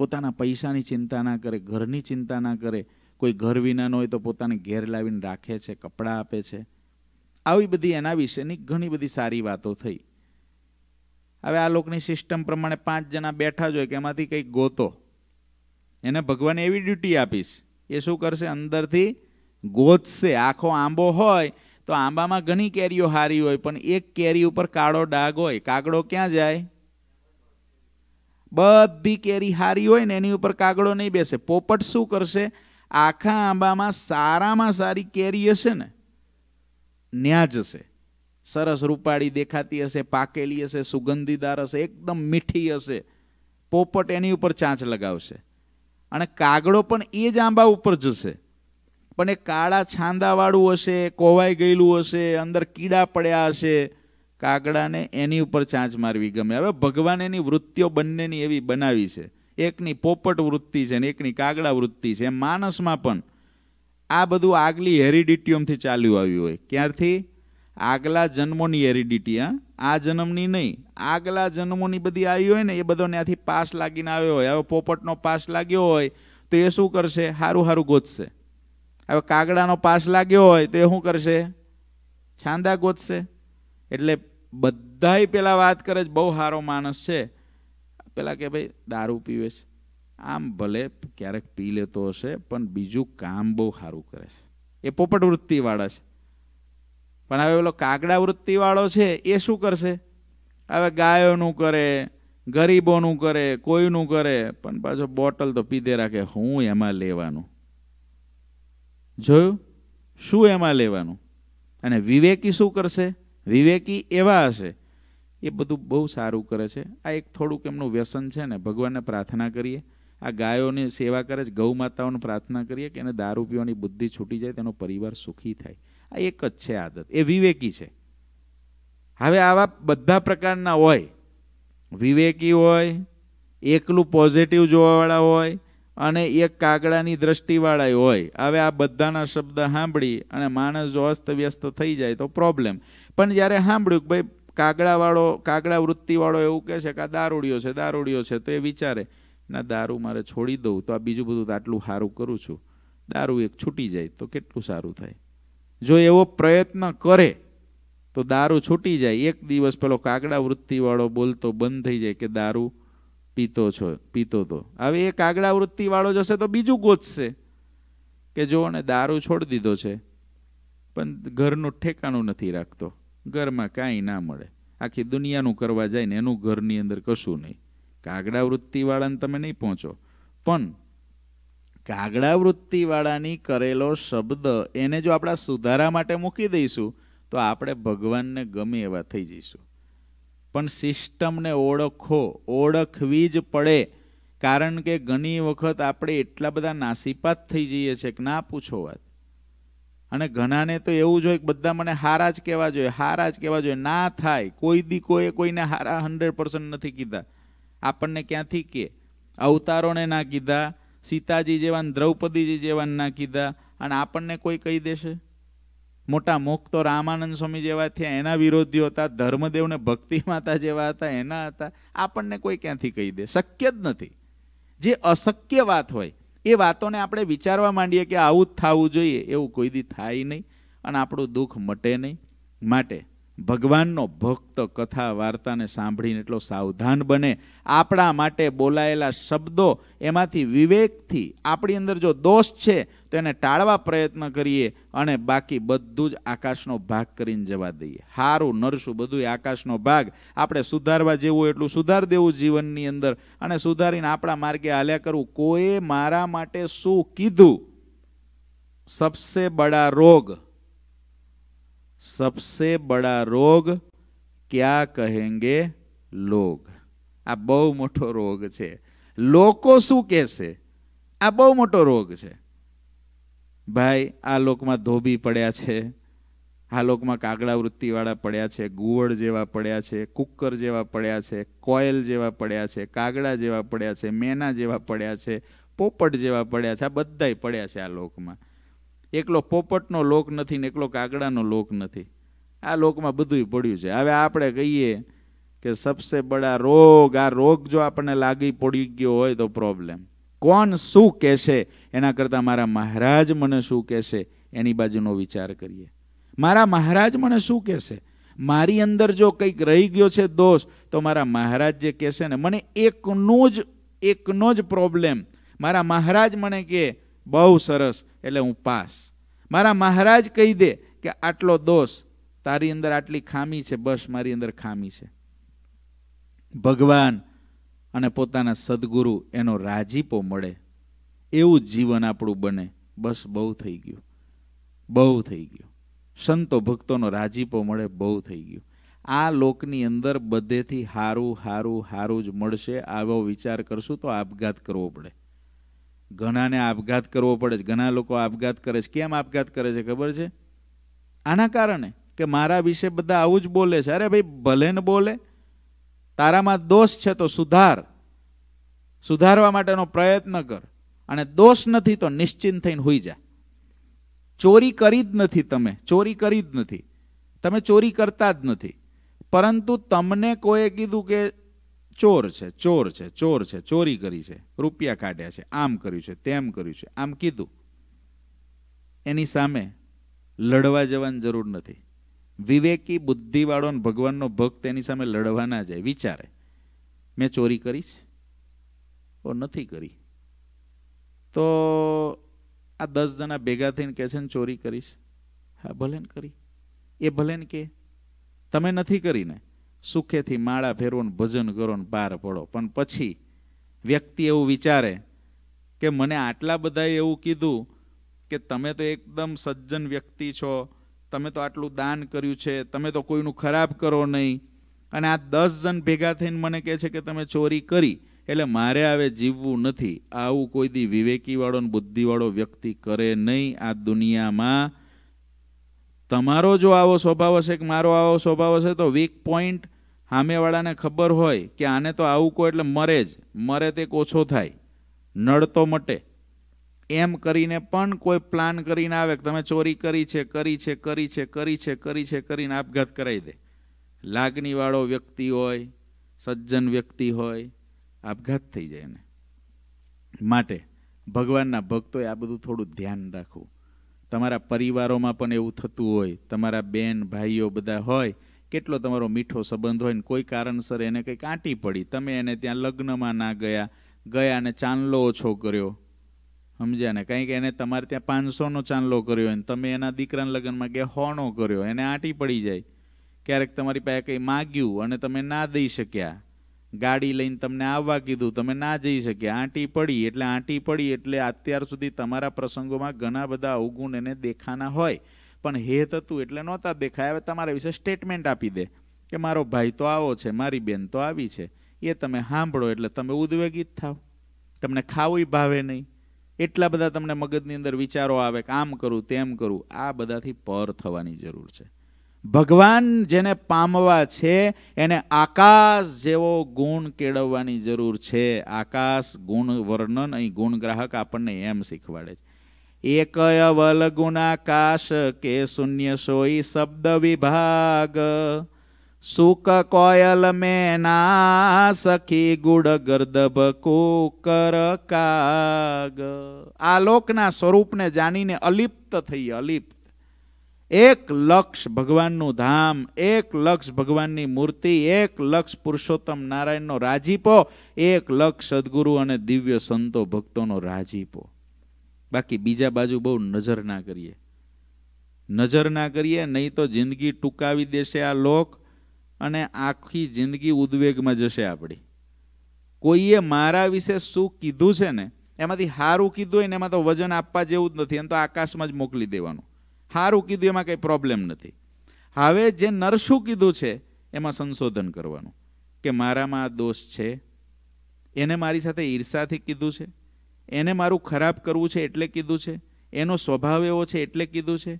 પોતાના પૈસાની ચિંતા ના કરે ઘરની ચિંતા ના કરે કોઈ ઘર વિનાનો હોય તો પોતાને ઘેર લાવીને રાખે છે કપડાં આપે છે આવી બધી એના વિશેની ઘણી બધી સારી વાતો થઈ હવે આ લોકોની સિસ્ટમ પ્રમાણે પાંચ જણા બેઠા જ હોય કે એમાંથી કંઈક ગોતો એને ભગવાને એવી ડ્યુટી આપીશ એ શું કરશે અંદરથી ગોતશે આખો આંબો હોય તો આંબામાં ઘણી કેરીઓ હારી હોય પણ એક કેરી ઉપર કાળો ડાઘ હોય કાગડો ક્યાં જાય બધી કેરી હારી હોય ને એની ઉપર કાગડો નહીં બેસે પોપટ શું કરશે આખા આંબામાં સારામાં સારી કેરી હશે ને ન્યા જશે સરસ રૂપાળી દેખાતી હશે પાકેલી હશે સુગંધીદાર હશે એકદમ મીઠી હશે પોપટ એની ઉપર ચાંચ લગાવશે અને કાગડો પણ એ જ આંબા ઉપર જશે પણ એ કાળા છાંદાવાળું હશે કોવાઈ ગયેલું હશે અંદર કીડા પડ્યા હશે કાગડાને એની ઉપર ચાંચ મારવી ગમે હવે ભગવાને એની વૃત્તિઓ બંનેની એવી બનાવી છે એકની પોપટ વૃત્તિ છે ને એકની કાગડા વૃત્તિ છે એમ માણસમાં પણ આ બધું આગલી હેરિડિટિયમથી ચાલ્યું આવ્યું હોય ક્યારથી આગલા જન્મોની એરિડિટી હા આ જન્મની નહીં આગલા જન્મોની બધી આવી હોય ને એ બધો ત્યાંથી પાસ લાગીને આવ્યો હોય હવે પોપટનો પાસ લાગ્યો હોય તો એ શું કરશે સારું સારું ગોતશે હવે કાગડાનો પાસ લાગ્યો હોય તો એ શું કરશે છાંદા ગોતશે એટલે બધાય પેલા વાત કરે છે બહુ સારો માણસ છે પેલા કે ભાઈ દારૂ પીવે છે આમ ભલે ક્યારેક પી લેતો હશે પણ બીજું કામ બહુ સારું કરે છે એ પોપટ વૃત્તિવાળા છે પણ હવે પેલો કાગડા વૃત્તિવાળો છે એ શું કરશે હવે ગાયોનું કરે ગરીબોનું કરે કોઈનું કરે પણ પાછો બોટલ તો પીધે રાખે હું એમાં લેવાનું જોયું શું એમાં લેવાનું અને વિવેકી શું કરશે વિવેકી એવા હશે એ બધું બહુ સારું કરે છે આ એક થોડુંક એમનું વ્યસન છે ને ભગવાનને પ્રાર્થના કરીએ આ ગાયોની સેવા કરે છે ગૌ માતાઓને પ્રાર્થના કરીએ કે એને દારૂ પીવાની બુદ્ધિ છૂટી જાય તેનો પરિવાર સુખી થાય આ એક જ છે આદત એ વિવેકી છે હવે આવા બધા પ્રકારના હોય વિવેકી હોય એકલું પોઝિટિવ જોવાવાળા હોય અને એક કાગડાની દ્રષ્ટિવાળા હોય હવે આ બધાના શબ્દ સાંભળી અને માણસ જો અસ્તવ્યસ્ત થઈ જાય તો પ્રોબ્લેમ પણ જ્યારે સાંભળ્યું કે ભાઈ કાગડાવાળો કાગડા વૃત્તિવાળો એવું કહે છે કે આ દારૂડિયો છે દારૂડિયો છે તો એ વિચારે ના દારૂ મારે છોડી દઉં તો આ બીજું બધું આટલું સારું કરું છું દારૂ એક છૂટી જાય તો કેટલું સારું થાય જો એવો પ્રયત્ન કરે તો દારૂ છૂટી જાય એક દિવસ પેલો કાગડા વૃત્તિવાળો બોલતો બંધ થઈ જાય કે દારૂ પીતો છો પીતો તો હવે એ કાગડા વૃત્તિવાળો જશે તો બીજું ગોચશે કે જો ને દારૂ છોડી દીધો છે પણ ઘરનું ઠેકાણું નથી રાખતો ઘરમાં કાંઈ ના મળે આખી દુનિયાનું કરવા જાય ને એનું ઘરની અંદર કશું નહીં કાગડા વૃત્તિવાળાને તમે નહીં પહોંચો પણ કાગડા વૃત્તિવાળાની કરેલો શબ્દ એને જો આપણા સુધારા માટે મૂકી દઈશું તો આપણે ભગવાનને ગમે એવા થઈ જઈશું પણ સિસ્ટમને ઓળખો ઓળખવી જ પડે કારણ કે ઘણી વખત આપણે એટલા બધા નાસીપાત થઈ જઈએ છીએ કે ના પૂછો વાત અને ઘણાને તો એવું જોઈએ કે બધા મને હારા જ કહેવા જોઈએ હારા જ કહેવા જોઈએ ના થાય કોઈ દી કોઈએ કોઈને હારા હંડ્રેડ પર્સન્ટ નથી કીધા આપણને ક્યાંથી કે અવતારોને ના કીધા સીતાજી જેવા દ્રૌપદીજી જેવા ના કીધા અને આપણને કોઈ કહી દેશે મોટા મોખ તો રામાનંદ સ્વામી જેવા થયા એના વિરોધીઓ હતા ધર્મદેવને ભક્તિ માતા જેવા હતા એના હતા આપણને કોઈ ક્યાંથી કહી દે શક્ય જ નથી જે અશક્ય વાત હોય એ વાતોને આપણે વિચારવા માંડીએ કે આવું જ થવું જોઈએ એવું કોઈ દી થાય નહીં અને આપણું દુઃખ મટે નહીં માટે ભગવાનનો ભક્ત કથા વાર્તાને સાંભળીને એટલો સાવધાન બને આપણા માટે બોલાયેલા શબ્દો એમાંથી વિવેકથી આપણી અંદર જો દોષ છે તો એને ટાળવા પ્રયત્ન કરીએ અને બાકી બધું જ આકાશનો ભાગ કરીને જવા દઈએ હારું નરશું બધું આકાશનો ભાગ આપણે સુધારવા જેવું એટલું સુધાર દેવું જીવનની અંદર અને સુધારીને આપણા માર્ગે હાલ્યા કરવું કોઈએ મારા માટે શું કીધું સબસે બડા રોગ सबसे बड़ा રોગ ક્યા કહેંગે લોગ આ બહુ મોટો રોગ છે લોકો શું કહેશે આ બહુ મોટો રોગ છે ભાઈ આ લોકમાં ધોબી પડ્યા છે આ લોકમાં કાગડા વૃત્તિવાળા પડ્યા છે ગુવળ જેવા પડ્યા છે કુકર જેવા પડ્યા છે કોયલ જેવા પડ્યા છે કાગડા જેવા પડ્યા છે મેના જેવા પડ્યા છે પોપટ જેવા પડ્યા છે આ બધાય પડ્યા છે આ લોકમાં એકલો પોપટનો લોક નથી ને એકલો કાગડાનો લોક નથી આ લોકમાં બધું પડ્યું છે હવે આપણે કહીએ કે સબસે બડા રોગ આ રોગ જો આપણને લાગી પડી ગયો હોય તો પ્રોબ્લેમ કોણ શું કહેશે એના કરતાં મારા મહારાજ મને શું કહેશે એની બાજુનો વિચાર કરીએ મારા મહારાજ મને શું કહેશે મારી અંદર જો કંઈક રહી ગયો છે દોષ તો મારા મહારાજ જે કહેશે ને મને એકનો જ એકનો જ પ્રોબ્લેમ મારા મહારાજ મને કહે બહુ સરસ એટલે હું પાસ મારા મહારાજ કહી દે કે આટલો દોષ તારી અંદર આટલી ખામી છે બસ મારી અંદર ખામી છે ભગવાન અને પોતાના સદગુરુ એનો રાજીપો મળે એવું જીવન આપણું બને બસ બહુ થઈ ગયું બહુ થઈ ગયું સંતો ભક્તોનો રાજીપો મળે બહુ થઈ ગયું આ લોકની અંદર બધેથી હારું હારું હારું જ મળશે આવો વિચાર કરશું તો આપઘાત કરવો પડે ઘણાને આપઘાત કરવો પડે છે ઘણા લોકો આપઘાત કરે છે કેમ આપઘાત કરે છે ખબર છે આના કારણે કે મારા વિશે બધા આવું જ બોલે છે અરે ભાઈ ભલે ને બોલે તારામાં દોષ છે તો સુધાર સુધારવા માટેનો પ્રયત્ન કર અને દોષ નથી તો નિશ્ચિંત થઈને હોઈ જા ચોરી કરી જ નથી તમે ચોરી કરી જ નથી તમે ચોરી કરતા જ નથી પરંતુ તમને કોઈએ કીધું કે ચોર છે ચોર છે ચોર છે ચોરી કરી છે રૂપિયા કાઢ્યા છે આમ કર્યું છે તેમ કર્યું છે આમ કીધું એની સામે લડવા જવાની જરૂર નથી વિવેકી બુદ્ધિવાળો ભગવાનનો ભક્ત એની સામે લડવા ના જાય વિચારે મેં ચોરી કરી છે ઓ નથી કરી તો આ દસ જણા ભેગા થઈને કહે છે ને ચોરી કરીશ હા ભલે ને કરી એ ભલે ને કે તમે નથી કરીને સુખેથી માળા ફેરવો ને ભજન કરો ને બહાર પડો પણ પછી વ્યક્તિ એવું વિચારે કે મને આટલા બધાએ એવું કીધું કે તમે તો એકદમ સજ્જન વ્યક્તિ છો તમે તો આટલું દાન કર્યું છે તમે તો કોઈનું ખરાબ કરો નહીં અને આ દસ જણ ભેગા થઈને મને કહે છે કે તમે ચોરી કરી એટલે મારે હવે જીવવું નથી આવું કોઈ દી વિવેકીવાળો ને બુદ્ધિવાળો વ્યક્તિ કરે નહીં આ દુનિયામાં તમારો જો આવો સ્વભાવ હશે કે મારો આવો સ્વભાવ હશે તો વીક પોઈન્ટ સામેવાળાને ખબર હોય કે આને તો આવું કોઈ એટલે મરે જ મરે તે ઓછો થાય નડતો મટે એમ કરીને પણ કોઈ પ્લાન કરીને આવે કે તમે ચોરી કરી છે કરી છે કરી છે કરી છે કરી છે કરીને આપઘાત કરાવી દે લાગણીવાળો વ્યક્તિ હોય સજ્જન વ્યક્તિ હોય આપઘાત થઈ જાય એને માટે ભગવાનના ભક્તોએ આ બધું થોડું ધ્યાન રાખવું તમારા પરિવારોમાં પણ એવું થતું હોય તમારા બેન ભાઈઓ બધા હોય કેટલો તમારો મીઠો સંબંધ હોય ને કોઈ કારણસર એને કંઈક આંટી પડી તમે એને ત્યાં લગ્નમાં ના ગયા ગયા અને ચાંદલો ઓછો કર્યો સમજ્યા ને કંઈક એને તમારે ત્યાં પાંચસોનો ચાંદલો કર્યો હોય ને તમે એના દીકરાના લગ્નમાં ગયા હોણો કર્યો એને આંટી પડી જાય ક્યારેક તમારી પાસે કંઈ માગ્યું અને તમે ના દઈ શક્યા ગાડી લઈને તમને આવવા કીધું તમે ના જઈ શક્યા આંટી પડી એટલે આંટી પડી એટલે અત્યાર સુધી તમારા પ્રસંગોમાં ઘણા બધા અવગુણ એને દેખાના હોય પણ હેત હતું એટલે નહોતા દેખાય હવે તમારા વિશે સ્ટેટમેન્ટ આપી દે કે મારો ભાઈ તો આવો છે મારી બેન તો આવી છે એ તમે સાંભળો એટલે તમે ઉદ્વેગિત થાવ તમને ખાવું ભાવે નહીં એટલા બધા તમને મગજની અંદર વિચારો આવે કે આમ કરું તેમ કરું આ બધાથી પર થવાની જરૂર છે ભગવાન જેને પામવા છે એને આકાશ જેવો ગુણ કેળવવાની જરૂર છે આકાશ ગુણ વર્ણન અહીં ગુણ ગ્રાહક આપણને એમ શીખવાડે છે એક અવલ ગુણાકાશ કે શૂન્ય સોઈ શબ્દ વિભાગ સુક કોયલ મેના સખી ગુડ ગર્દભ કુકર કાગ આલોકના સ્વરૂપને જાણીને અલિપ્ત થઈ અલિપ્ત એક લક્ષ ભગવાનનું ધામ એક લક્ષ ભગવાનની મૂર્તિ એક લક્ષ પુરુષોત્તમ નારાયણનો રાજીપો એક લક્ષ સદગુરુ અને દિવ્ય સંતો ભક્તોનો રાજીપો બાકી બીજા બાજુ બહુ નજર ના કરીએ નજર ના કરીએ નહીં તો જિંદગી ટૂંકાવી દેશે આ લોક અને આખી જિંદગી ઉદ્વેગમાં જશે આપણી કોઈએ મારા વિશે શું કીધું છે ને એમાંથી હારું કીધું હોય ને એમાં તો વજન આપવા જેવું જ નથી એમ તો આકાશમાં જ મોકલી દેવાનું હારું કીધું એમાં કંઈ પ્રોબ્લેમ નથી હવે જે નરશું કીધું છે એમાં સંશોધન કરવાનું કે મારામાં આ દોષ છે એને મારી સાથે ઈર્ષાથી કીધું છે એને મારું ખરાબ કરવું છે એટલે કીધું છે એનો સ્વભાવ એવો છે એટલે કીધું છે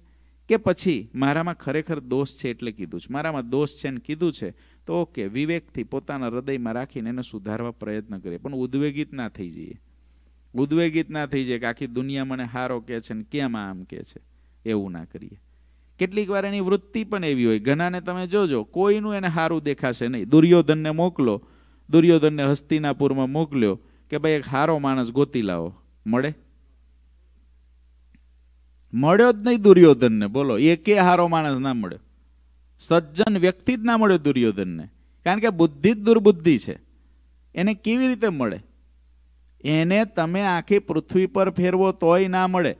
કે પછી મારામાં ખરેખર દોષ છે એટલે કીધું છે મારામાં દોષ છે ને કીધું છે તો ઓકે વિવેકથી પોતાના હૃદયમાં રાખીને એને સુધારવા પ્રયત્ન કરીએ પણ ઉદ્વેગિત ના થઈ જઈએ ઉદ્વેગિત ના થઈ જાય કે આખી દુનિયા મને હારો કે છે ને કેમ આમ કહે છે એવું ના કરીએ કેટલીક વાર એની વૃત્તિ પણ એવી હોય ઘણાને તમે જોજો કોઈનું એને સારું દેખાશે નહીં દુર્યોધનને મોકલો દુર્યોધનને હસ્તિનાપુરમાં મોકલ્યો કે ભાઈ એક સારો માણસ ગોતી લાવો મળે મળ્યો જ નહીં દુર્યોધનને બોલો એકે હારો માણસ ના મળ્યો સજ્જન વ્યક્તિ જ ના મળ્યો દુર્યોધનને કારણ કે બુદ્ધિ જ દુર્બુદ્ધિ છે એને કેવી રીતે મળે એને તમે આખી પૃથ્વી પર ફેરવો તોય ના મળે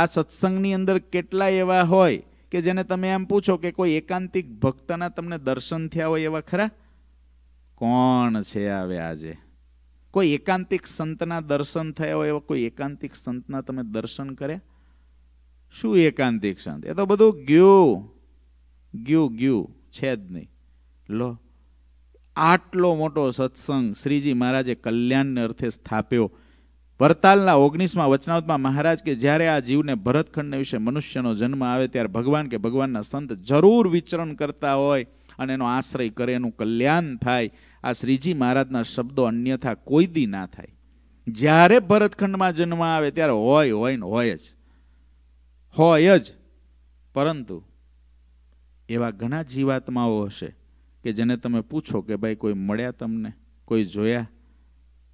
આ સત્સંગની અંદર કેટલા એવા હોય કે જેને તમે એમ પૂછો કે કોઈ એકાંતિક ભક્તના તમને દર્શન થયા હોય એવા ખરા કોણ છે આવે આજે કોઈ એકાંતિક સંતના દર્શન થયા હોય એવા કોઈ એકાંતિક સંતના તમે દર્શન કર્યા શું એકાંતિક સંત એ તો બધું ગયું ગયું ગયું છે જ નહીં લો આટલો મોટો સત્સંગ શ્રીજી મહારાજે કલ્યાણને અર્થે સ્થાપ્યો વરતાલના ઓગણીસમાં વચનાવતમાં મહારાજ કે જ્યારે આ જીવને ભરતખંડને વિશે મનુષ્યનો જન્મ આવે ત્યારે ભગવાન કે ભગવાનના સંત જરૂર વિચરણ કરતા હોય અને એનો આશ્રય કરે એનું કલ્યાણ થાય આ શ્રીજી મહારાજના શબ્દો અન્યથા કોઈ દી ના થાય જ્યારે ભરતખંડમાં જન્મ આવે ત્યારે હોય હોય ને હોય જ હોય જ પરંતુ એવા ઘણા જીવાત્માઓ હશે કે જેને તમે પૂછો કે ભાઈ કોઈ મળ્યા તમને કોઈ જોયા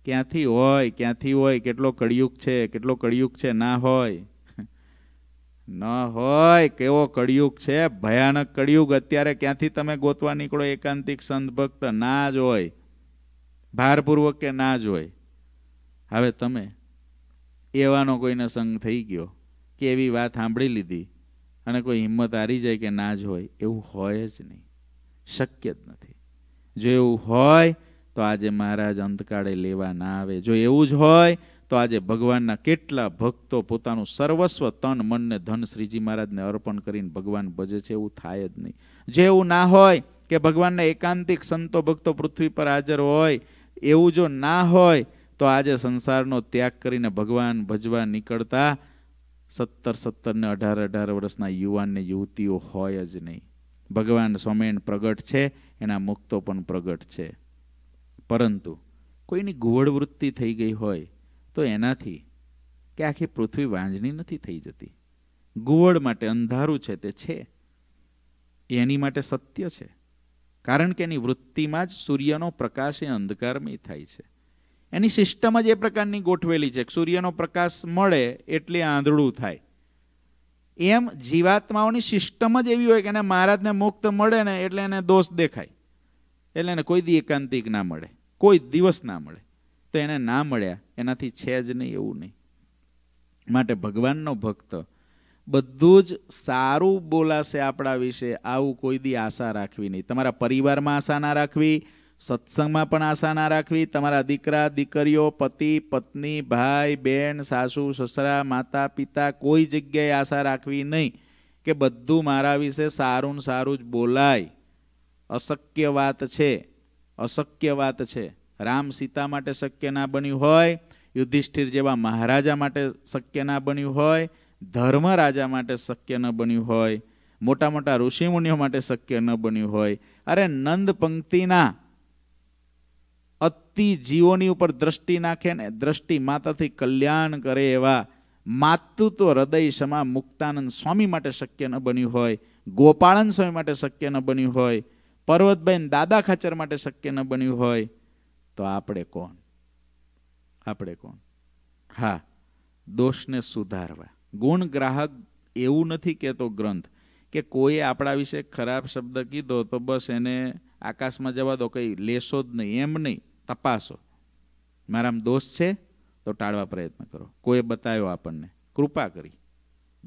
ક્યાંથી હોય ક્યાંથી હોય કેટલો કળિયુગ છે કેટલો કળિયુગ છે ના હોય ન હોય કેવો કળિયુગ છે ભયાનક કળિયુગ અત્યારે ક્યાંથી તમે ગોતવા નીકળો એકાંતિક સંત ભક્ત ના જ હોય ભારપૂર્વક કે ના જ હોય હવે તમે એવાનો કોઈને સંગ થઈ ગયો કે એવી વાત સાંભળી લીધી અને કોઈ હિંમત હારી જાય કે ના જ હોય એવું હોય જ નહીં શક્ય જ નથી જો એવું હોય તો આજે મહારાજ અંતકાળે લેવા ના આવે જો એવું જ હોય તો આજે ભગવાનના કેટલા ભક્તો પોતાનું સર્વસ્વ તન મનને ધન શ્રીજી મહારાજને અર્પણ કરીને ભગવાન ભજે છે એવું થાય જ નહીં જે એવું ના હોય કે ભગવાનના એકાંતિક સંતો ભક્તો પૃથ્વી પર હાજર હોય એવું જો ના હોય તો આજે સંસારનો ત્યાગ કરીને ભગવાન ભજવા નીકળતા સત્તર સત્તર ને અઢાર અઢાર વર્ષના યુવાન યુવતીઓ હોય જ નહીં ભગવાન સ્વામિનારાયણ પ્રગટ છે એના મુક્તો પણ પ્રગટ છે પરંતુ કોઈની ઘુવડ વૃત્તિ થઈ ગઈ હોય તો એનાથી કે આખી પૃથ્વી વાંજણી નથી થઈ જતી ગુવળ માટે અંધારું છે તે છે એની માટે સત્ય છે કારણ કે એની વૃત્તિમાં જ સૂર્યનો પ્રકાશ એ અંધકારમય થાય છે એની સિસ્ટમ જ એ પ્રકારની ગોઠવેલી છે સૂર્યનો પ્રકાશ મળે એટલે આંધળું થાય એમ જીવાત્માઓની સિસ્ટમ જ એવી હોય કે એને મહારાજને મુક્ત મળે ને એટલે એને દોષ દેખાય એટલે એને કોઈ દી એકાંતિક ના મળે કોઈ દિવસ ના મળે તો એને ના મળ્યા એનાથી છે જ નહીં એવું નહીં માટે ભગવાનનો ભક્ત બધું જ સારું બોલાશે આપણા વિશે આવું કોઈ દી આશા રાખવી નહીં તમારા પરિવારમાં આશા ના રાખવી સત્સંગમાં પણ આશા ના રાખવી તમારા દીકરા દીકરીઓ પતિ પત્ની ભાઈ બહેન સાસુ સસરા માતા પિતા કોઈ જગ્યાએ આશા રાખવી નહીં કે બધું મારા વિશે સારું ને સારું જ બોલાય અશક્ય વાત છે અશક્ય વાત છે રામ સીતા માટે શક્ય ના બન્યું હોય યુધિષ્ઠિર જેવા મહારાજા માટે શક્ય ના બન્યું હોય ધર્મ રાજા માટે શક્ય ન બન્યું હોય મોટા મોટા ઋષિમુનિઓ માટે શક્ય ન બન્યું હોય અરે નંદ પંક્તિના અતિ જીવોની ઉપર દ્રષ્ટિ નાખે ને દ્રષ્ટિ માતાથી કલ્યાણ કરે એવા માતૃત્વ હૃદય સમા મુક્તાનંદ સ્વામી માટે શક્ય ન બન્યું હોય ગોપાળન સ્વામી માટે શક્ય ન બન્યું હોય પર્વતબેન દાદા ખાચર માટે શક્ય ન બન્યું હોય તો આપણે કોણ આપણે કોણ હા દોષને સુધારવા ગુણ ગ્રાહક એવું નથી કહેતો ગ્રંથ કે કોઈએ આપણા વિશે ખરાબ શબ્દ કીધો તો બસ એને આકાશમાં જવા દો કંઈ લેશો જ નહીં એમ નહીં તપાસો મારામાં દોષ છે તો ટાળવા પ્રયત્ન કરો કોઈએ બતાવ્યો આપણને કૃપા કરી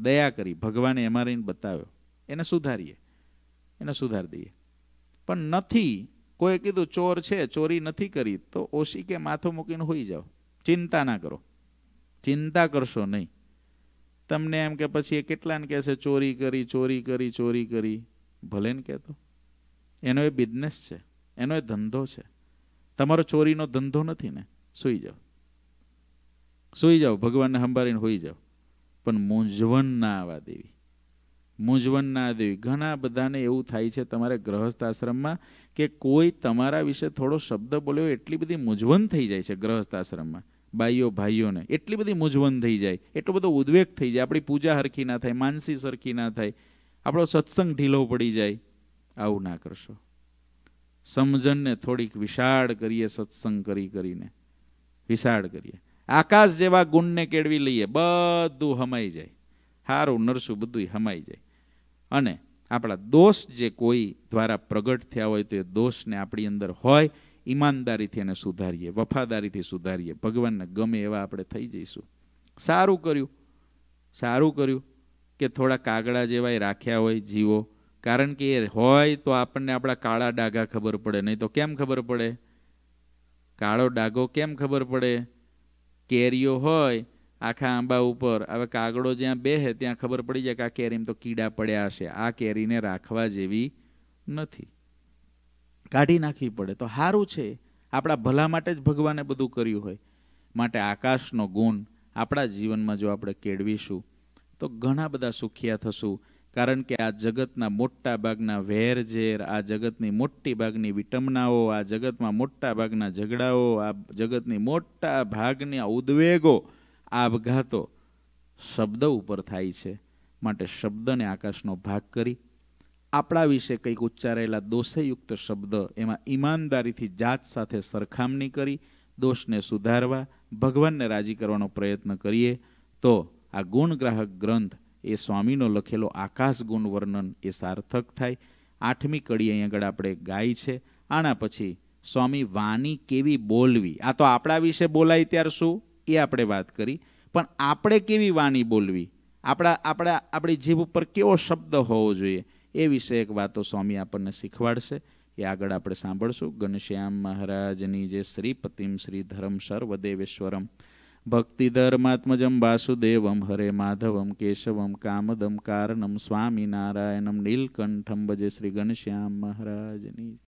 દયા કરી ભગવાને એમાં રહીને બતાવ્યો એને સુધારીએ એને સુધારી દઈએ પણ નથી કોઈ કીધું ચોર છે ચોરી નથી કરી તો ઓછી કે માથું મૂકીને હોઈ જાઓ ચિંતા ના કરો ચિંતા કરશો નહીં તમને એમ કે પછી એ કેટલાને કહેશે ચોરી કરી ચોરી કરી ચોરી કરી ભલે ને કહેતો એનો એ બિઝનેસ છે એનો એ ધંધો છે તમારો ચોરીનો ધંધો નથી ને સૂઈ જાઓ સૂઈ જાઓ ભગવાનને સંભાળીને હોઈ જાઓ પણ મૂંઝવણ ના આવવા દેવી મૂંઝવણ ના દેવી ઘણા બધાને એવું થાય છે તમારે ગ્રહસ્થ આશ્રમમાં કે કોઈ તમારા વિશે થોડો શબ્દ બોલ્યો એટલી બધી મૂંઝવણ થઈ જાય છે ગ્રહસ્થ આશ્રમમાં બાઈઓ ભાઈઓને એટલી બધી મૂંઝવણ થઈ જાય એટલો બધો ઉદ્વેગ થઈ જાય આપણી પૂજા સરખી ના થાય માનસી સરખી ના થાય આપણો સત્સંગ ઢીલો પડી જાય આવું ના કરશો સમજણને થોડીક વિશાળ કરીએ સત્સંગ કરી કરીને વિશાળ કરીએ આકાશ જેવા ગુણને કેળવી લઈએ બધું હમાઈ જાય સારું નરસું બધું હમાઈ જાય અને આપણા દોષ જે કોઈ દ્વારા પ્રગટ થયા હોય તો એ દોષને આપણી અંદર હોય ઈમાનદારીથી એને સુધારીએ વફાદારીથી સુધારીએ ભગવાનને ગમે એવા આપણે થઈ જઈશું સારું કર્યું સારું કર્યું કે થોડા કાગડા જેવા રાખ્યા હોય જીવો કારણ કે એ હોય તો આપણને આપણા કાળા ડાઘા ખબર પડે નહીં તો કેમ ખબર પડે કાળો ડાઘો કેમ ખબર પડે કેરીઓ હોય આખા આંબા ઉપર હવે કાગડો જ્યાં બેહે ત્યાં ખબર પડી જાય કે આ કેરીમાં તો કીડા પડ્યા હશે આ કેરીને રાખવા જેવી નથી કાઢી નાખવી પડે તો સારું છે આપણા ભલા માટે જ ભગવાને બધું કર્યું હોય માટે આકાશનો ગુણ આપણા જીવનમાં જો આપણે કેળવીશું તો ઘણા બધા સુખિયા થશું કારણ કે આ જગતના મોટા ભાગના વેર ઝેર આ જગતની મોટી ભાગની વિટમનાઓ આ જગતમાં મોટા ભાગના ઝઘડાઓ આ જગતની મોટા ભાગના ઉદ્વેગો આપઘાતો શબ્દ ઉપર થાય છે માટે શબ્દને આકાશનો ભાગ કરી આપણા વિશે કંઈક ઉચ્ચારેલા દોષયુક્ત શબ્દ એમાં ઈમાનદારીથી જાત સાથે સરખામણી કરી દોષને સુધારવા ભગવાનને રાજી કરવાનો પ્રયત્ન કરીએ તો આ ગુણગ્રાહક ગ્રંથ એ સ્વામીનો લખેલો આકાશ ગુણ વર્ણન એ સાર્થક થાય આઠમી કડી અહીં આગળ આપણે ગાય છે આના પછી સ્વામી વાણી કેવી બોલવી આ તો આપણા વિશે બોલાય ત્યાર શું એ આપણે વાત કરી પણ આપણે કેવી વાણી બોલવી આપણા આપણા આપણી જીભ ઉપર કેવો શબ્દ હોવો જોઈએ એ વિશે એક વાતો સ્વામી આપણને શીખવાડશે એ આગળ આપણે સાંભળશું ગણશ્યામ મહારાજની જે શ્રી પતિમ શ્રી દેવેશ્વરમ ભક્તિ ધર્માત્મજમ વાસુદેવમ હરે માધવમ કેશવમ કામદમ કારણમ સ્વામી નારાયણમ નીલકંઠમ ભજે શ્રી ગણશ્યામ મહારાજની